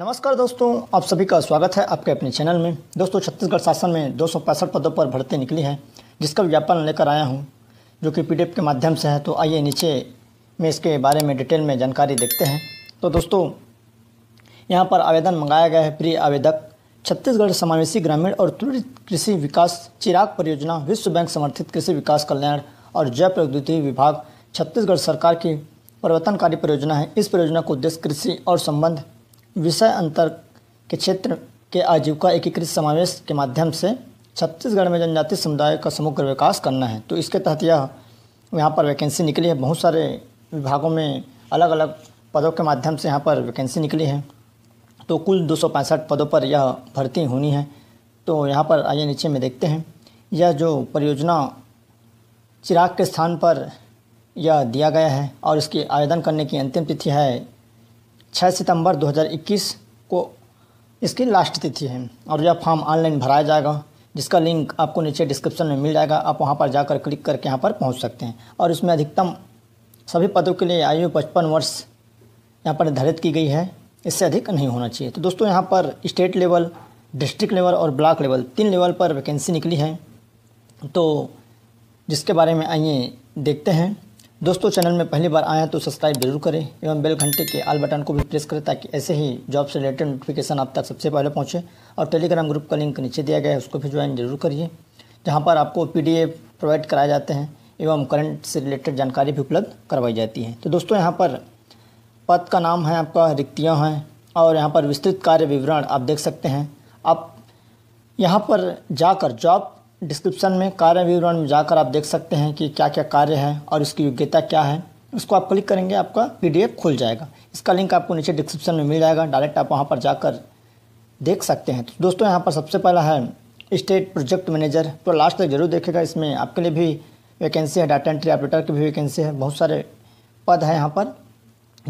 नमस्कार दोस्तों आप सभी का स्वागत है आपके अपने चैनल में दोस्तों छत्तीसगढ़ शासन में दो पदों पर भर्ती निकली है जिसका विज्ञापन लेकर आया हूँ जो कि पीडीएफ के माध्यम से है तो आइए नीचे में इसके बारे में डिटेल में जानकारी देखते हैं तो दोस्तों यहाँ पर आवेदन मंगाया गया है प्रिय आवेदक छत्तीसगढ़ समावेशी ग्रामीण और त्वरित कृषि विकास चिराग परियोजना विश्व बैंक समर्थित कृषि विकास कल्याण और जैव प्रौद्योगिकी विभाग छत्तीसगढ़ सरकार की परिवर्तनकारी परियोजना है इस परियोजना का उद्देश्य कृषि और संबंध विषय अंतर के क्षेत्र के आजीविका एकीकृत समावेश के माध्यम से छत्तीसगढ़ में जनजाति समुदाय का समग्र विकास करना है तो इसके तहत यह यहाँ पर वैकेंसी निकली है बहुत सारे विभागों में अलग अलग पदों के माध्यम से यहाँ पर वैकेंसी निकली है तो कुल दो पदों पर यह भर्ती होनी है तो यहाँ पर आइए नीचे में देखते हैं यह जो परियोजना चिराग के स्थान पर यह दिया गया है और इसके आवेदन करने की अंतिम तिथि है 6 सितंबर 2021 को इसकी लास्ट तिथि है और यह फॉर्म ऑनलाइन भराया जाएगा जिसका लिंक आपको नीचे डिस्क्रिप्शन में मिल जाएगा आप वहाँ पर जाकर क्लिक करके यहाँ पर पहुँच सकते हैं और इसमें अधिकतम सभी पदों के लिए आयु पचपन वर्ष यहाँ पर निर्धारित की गई है इससे अधिक नहीं होना चाहिए तो दोस्तों यहाँ पर स्टेट लेवल डिस्ट्रिक्ट लेवल और ब्लॉक लेवल तीन लेवल पर वैकेंसी निकली है तो जिसके बारे में आइए देखते हैं दोस्तों चैनल में पहली बार आए तो सब्सक्राइब जरूर करें एवं बेल घंटे के आल बटन को भी प्रेस करें ताकि ऐसे ही जॉब से रिलेटेड नोटिफिकेशन आप तक सबसे पहले पहुंचे और टेलीग्राम ग्रुप का लिंक नीचे दिया गया है उसको भी ज्वाइन जरूर करिए जहां पर आपको पी प्रोवाइड कराए जाते हैं एवं करंट से रिलेटेड जानकारी भी उपलब्ध करवाई जाती है तो दोस्तों यहाँ पर पद का नाम है आपका रिक्तियाँ हैं और यहाँ पर विस्तृत कार्य विवरण आप देख सकते हैं आप यहाँ पर जाकर जॉब डिस्क्रिप्शन में कार्य विवरण में जाकर आप देख सकते हैं कि क्या क्या कार्य है और इसकी योग्यता क्या है उसको आप क्लिक करेंगे आपका पीडीएफ खुल जाएगा इसका लिंक आपको नीचे डिस्क्रिप्शन में मिल जाएगा डायरेक्ट आप वहाँ पर जाकर देख सकते हैं तो दोस्तों यहाँ पर सबसे पहला है स्टेट प्रोजेक्ट मैनेजर तो लास्ट तक जरूर देखेगा इसमें आपके लिए भी वैकेंसी है डाटा एंट्री ऑपरेटर की भी वैकेंसी है बहुत सारे पद हैं यहाँ पर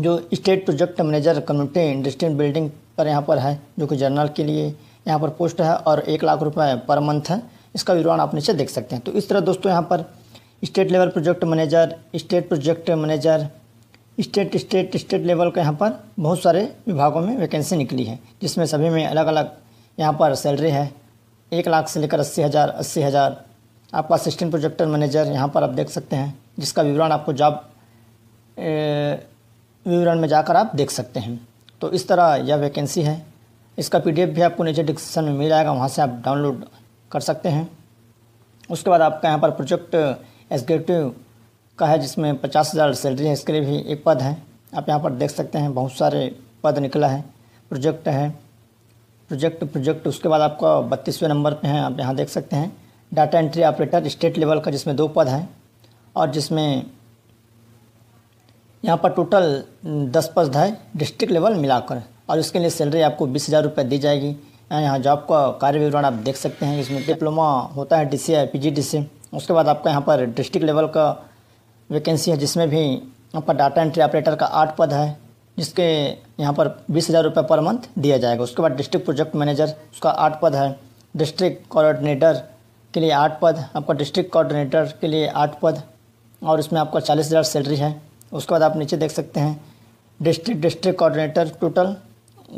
जो state project manager community industrial building पर यहाँ पर है जो कि जर्नल के लिए यहाँ पर पोस्ट है और एक लाख रुपये पर मंथ है इसका विवरण आप नीचे देख सकते हैं तो इस तरह दोस्तों यहाँ पर state level project manager state project manager state state state level का यहाँ पर बहुत सारे विभागों में वैकेंसी निकली है जिसमें सभी में अलग अलग यहाँ पर सैलरी है एक लाख से लेकर अस्सी हज़ार अस्सी हज़ार आपका असिस्टेंट प्रोजेक्टर मैनेजर यहाँ पर आप देख सकते हैं जिसका विवरण आपको जॉब विवरण में जाकर आप देख सकते हैं तो इस तरह यह वैकेंसी है इसका पीडीएफ भी आपको नीचे डिस्क्रिप्शन में मिल जाएगा वहाँ से आप डाउनलोड कर सकते हैं उसके बाद आपका यहाँ पर प्रोजेक्ट एग्जीक्यूटिव का है जिसमें पचास हज़ार सैलरी है इसके लिए भी एक पद है आप यहाँ पर देख सकते हैं बहुत सारे पद निकला है प्रोजेक्ट है प्रोजेक्ट प्रोजेक्ट उसके बाद आपका बत्तीसवें नंबर पे हैं आप यहाँ देख सकते हैं data entry operator state level का जिसमें दो पद हैं और जिसमें यहाँ पर टोटल दस पद है डिस्ट्रिक्ट लेवल मिलाकर और इसके लिए सैलरी आपको बीस हज़ार रुपये दी जाएगी यहाँ जॉब का कार्य विवरण आप देख सकते हैं इसमें डिप्लोमा होता है D C I P G D C उसके बाद आपका यहाँ पर डिस्ट्रिक्ट लेवल का वैकेंसी है जिसमें भी यहाँ पर डाटा एंट्री ऑपरेटर का आठ पद है जिसके यहाँ पर बीस हज़ार रुपये पर मंथ दिया जाएगा उसके बाद डिस्ट्रिक्ट प्रोजेक्ट मैनेजर उसका आठ पद है डिस्ट्रिक्ट कोऑर्डिनेटर के लिए आठ पद आपका डिस्ट्रिक्ट कोऑर्डिनेटर के लिए आठ पद और इसमें आपका चालीस हज़ार सैलरी है उसके बाद आप नीचे देख सकते हैं डिस्ट्रिक्ट डिस्ट्रिक्ट कोऑर्डिनेटर टोटल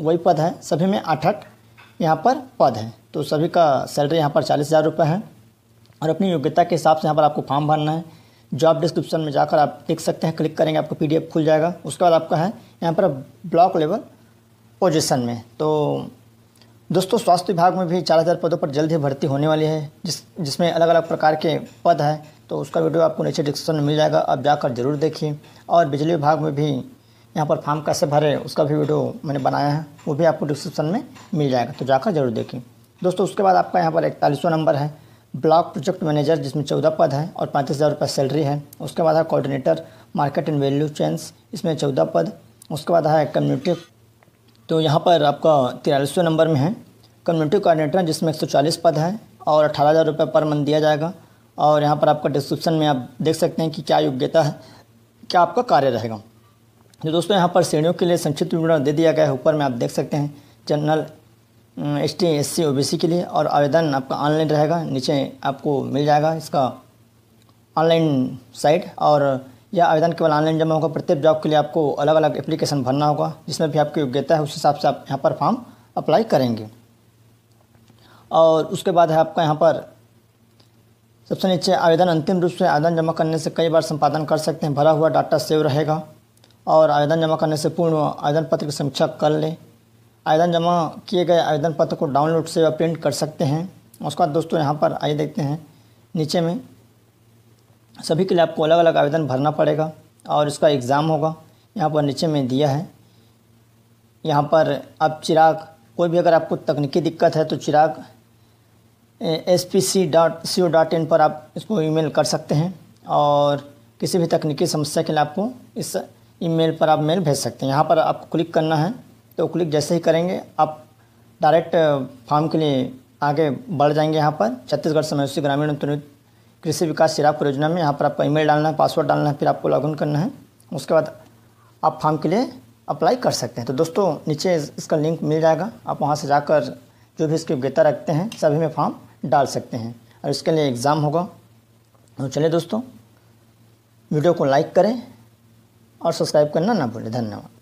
वही पद है सभी में आठ आठ यहाँ पर पद है तो सभी का सैलरी यहाँ पर चालीस हज़ार रुपये है और अपनी योग्यता के हिसाब से यहाँ पर आपको फॉर्म भरना है जॉब डिस्क्रिप्शन में जाकर आप देख सकते हैं क्लिक करेंगे आपको पीडीएफ खुल जाएगा उसके बाद आपका है यहाँ पर ब्लॉक लेवल पोजिशन में तो दोस्तों स्वास्थ्य विभाग में भी चार हज़ार पदों पर जल्द ही भर्ती होने वाली है जिस जिसमें अलग अलग प्रकार के पद हैं तो उसका वीडियो आपको नीचे डिस्क्रिप्शन में मिल जाएगा आप जाकर ज़रूर देखिए और बिजली विभाग में भी यहाँ पर फार्म कैसे भरे उसका भी वीडियो मैंने बनाया है वो भी आपको डिस्क्रिप्शन में मिल जाएगा तो जाकर जरूर देखें दोस्तों उसके बाद आपका यहाँ पर इकतालीसवा नंबर है ब्लॉक प्रोजेक्ट मैनेजर जिसमें चौदह पद है और पैंतीस हज़ार रुपये सैलरी है उसके बाद है coordinator market and value chains इसमें चौदह पद उसके बाद है कम्युनिटी तो यहाँ पर आपका तिरालीसवें नंबर में है कम्युनिटी कोऑर्डिनेटर जिसमें एक सौ चालीस पद है और अठारह हज़ार रुपये पर मंथ दिया जाएगा और यहाँ पर आपका डिस्क्रिप्शन में आप देख सकते हैं कि क्या योग्यता है क्या आपका कार्य रहेगा तो दोस्तों यहाँ पर श्रेणियों के लिए संक्षिप्त विवरण दे दिया गया है ऊपर में आप देख सकते हैं general S T S C O B C के लिए और आवेदन आपका ऑनलाइन रहेगा नीचे आपको मिल जाएगा इसका ऑनलाइन साइट और यह आवेदन केवल ऑनलाइन जमा होगा प्रत्येक जॉब के लिए आपको अलग अलग एप्लीकेशन भरना होगा जिसमें भी आपकी योग्यता है उस हिसाब से आप यहाँ पर फॉर्म अप्लाई करेंगे और उसके बाद है आपका यहाँ पर सबसे नीचे आवेदन अंतिम रूप से आवेदन जमा करने से कई बार संपादन कर सकते हैं भरा हुआ डाटा सेव रहेगा और आवेदन जमा करने से पूर्ण आवेदन पत्र की समीक्षा कर लें आवेदन जमा किए गए आवेदन पत्र को डाउनलोड से या प्रिंट कर सकते हैं उसके बाद दोस्तों यहाँ पर आइए देखते हैं नीचे में सभी के लिए आपको अलग अलग आवेदन भरना पड़ेगा और इसका एग्ज़ाम होगा यहाँ पर नीचे में दिया है यहाँ पर आप चिराग कोई भी अगर आपको तकनीकी दिक्कत है तो Chirag S P C dot C O dot in पर आप इसको ईमेल कर सकते हैं और किसी भी तकनीकी समस्या के लिए आपको इस ईमेल पर आप मेल भेज सकते हैं यहाँ पर आपको क्लिक करना है तो क्लिक जैसे ही करेंगे आप डायरेक्ट फार्म के लिए आगे बढ़ जाएंगे यहाँ पर छत्तीसगढ़ समयसी ग्रामीण कृषि विकास सिराप परियोजना में यहाँ पर आपको ईमेल डालना है पासवर्ड डालना है फिर आपको लॉगिन करना है उसके बाद आप फार्म के लिए अप्लाई कर सकते हैं तो दोस्तों नीचे इसका लिंक मिल जाएगा आप वहाँ से जाकर जो भी इसकी योग्यता रखते हैं सभी में फॉर्म डाल सकते हैं और इसके लिए एग्ज़ाम होगा तो चलिए दोस्तों वीडियो को लाइक करें और सब्सक्राइब करना ना भूलें धन्यवाद